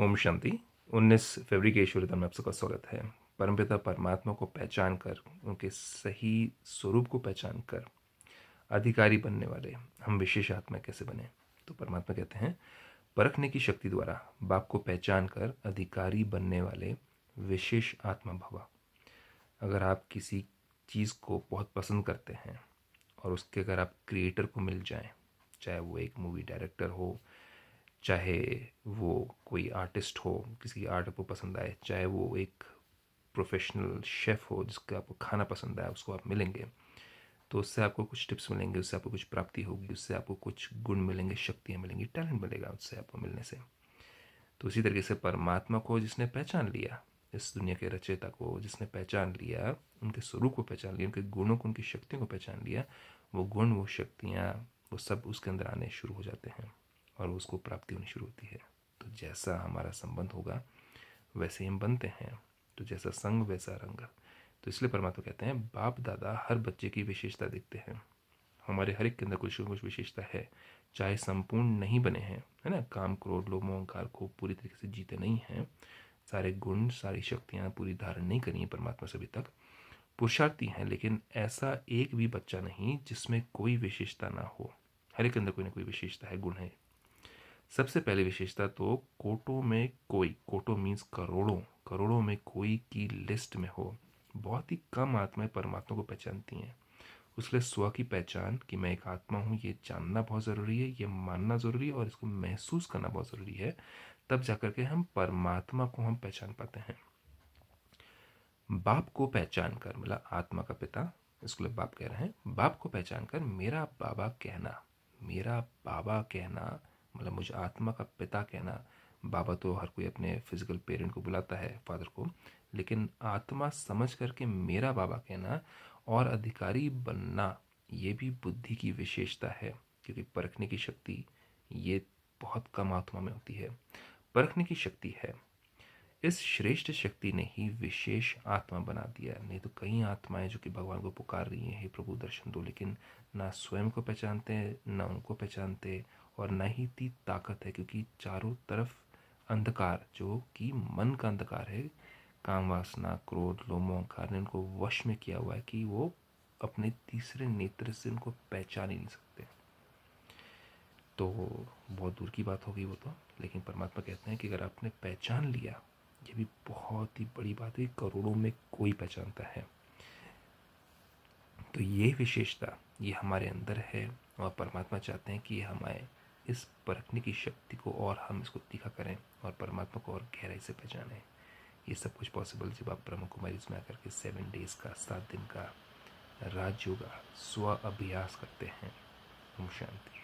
ओम शांति 19 फरवरी के ईश्वरता में आप सबका स्वागत है परमपिता परमात्मा को पहचान कर उनके सही स्वरूप को पहचान कर अधिकारी बनने वाले हम विशेष आत्मा कैसे बने तो परमात्मा कहते हैं परखने की शक्ति द्वारा बाप को पहचान कर अधिकारी बनने वाले विशेष आत्मा भवा अगर आप किसी चीज़ को बहुत पसंद करते हैं और उसके अगर आप क्रिएटर को मिल जाएं चाहे वो एक मूवी डायरेक्टर हो चाहे वो कोई आर्टिस्ट हो किसी आर्ट आपको पसंद आए चाहे वो एक प्रोफेशनल शेफ़ हो जिसका आपको खाना पसंद आए उसको आप मिलेंगे तो उससे आपको कुछ टिप्स मिलेंगे उससे आपको कुछ प्राप्ति होगी उससे आपको कुछ गुण मिलेंगे शक्तियाँ मिलेंगी टैलेंट मिलेगा उससे आपको मिलने से तो उसी तरीके से परमात्मा को जिसने पहचान लिया इस दुनिया के रचयिता को जिसने पहचान लिया उनके स्वरूप को पहचान लिया उनके गुणों को उनकी शक्तियों को पहचान लिया वो गुण वो शक्तियाँ वो सब उसके अंदर आने शुरू हो जाते हैं और उसको प्राप्ति होनी शुरू होती है तो जैसा हमारा संबंध होगा वैसे हम बनते हैं तो जैसा संग वैसा रंग तो इसलिए परमात्मा कहते हैं बाप दादा हर बच्चे की विशेषता देखते हैं हमारे हर एक के अंदर कुछ कुछ विशेषता है चाहे संपूर्ण नहीं बने हैं है ना काम क्रोध लोमो अहंकार को पूरी तरीके से जीते नहीं हैं सारे गुण सारी शक्तियाँ पूरी धारण नहीं करी हैं परमात्मा से अभी तक पुरुषार्थी हैं लेकिन ऐसा एक भी बच्चा नहीं जिसमें कोई विशेषता ना हो हर एक अंदर कोई ना कोई विशेषता है गुण है सबसे पहली विशेषता तो कोटो में कोई कोटो मीन्स करोड़ों करोड़ों में कोई की लिस्ट में हो बहुत ही कम आत्माएं परमात्मा को पहचानती हैं उसके स्व की पहचान कि मैं एक आत्मा हूँ ये जानना बहुत ज़रूरी है ये मानना ज़रूरी है और इसको महसूस करना बहुत ज़रूरी है तब जा के हम परमात्मा को हम पहचान पाते हैं बाप को पहचान कर मतलब आत्मा का पिता इसके लिए बाप कह रहे हैं बाप को पहचान कर मेरा बाबा कहना मेरा बाबा कहना मतलब मुझे आत्मा का पिता कहना बाबा तो हर कोई अपने फिजिकल पेरेंट को बुलाता है फादर को लेकिन आत्मा समझ करके मेरा बाबा कहना और अधिकारी बनना ये भी बुद्धि की विशेषता है क्योंकि परखने की शक्ति ये बहुत कम आत्मा में होती है परखने की शक्ति है इस श्रेष्ठ शक्ति ने ही विशेष आत्मा बना दिया नहीं तो कई आत्माएं जो कि भगवान को पुकार रही हैं हे प्रभु दर्शन दो लेकिन ना स्वयं को पहचानते हैं ना उनको पहचानते और ना ही इतनी ताकत है क्योंकि चारों तरफ अंधकार जो कि मन का अंधकार है काम वासना क्रोध लोमोहकार ने उनको वश में किया हुआ है कि वो अपने तीसरे नेत्र से उनको पहचान ही नहीं सकते तो बहुत दूर की बात होगी वो तो लेकिन परमात्मा कहते हैं कि अगर आपने पहचान लिया ये भी बहुत ही बड़ी बात है करोड़ों में कोई पहचानता है तो ये विशेषता ये हमारे अंदर है और परमात्मा चाहते हैं कि हमारे इस परखने की शक्ति को और हम इसको तीखा करें और परमात्मा को और गहराई से पहचानें ये सब कुछ पॉसिबल जब आप ब्रह्म कुमारी इसमें आकर के सेवन डेज़ का सात दिन का राजयोग स्व अभ्यास करते हैं ओम शांति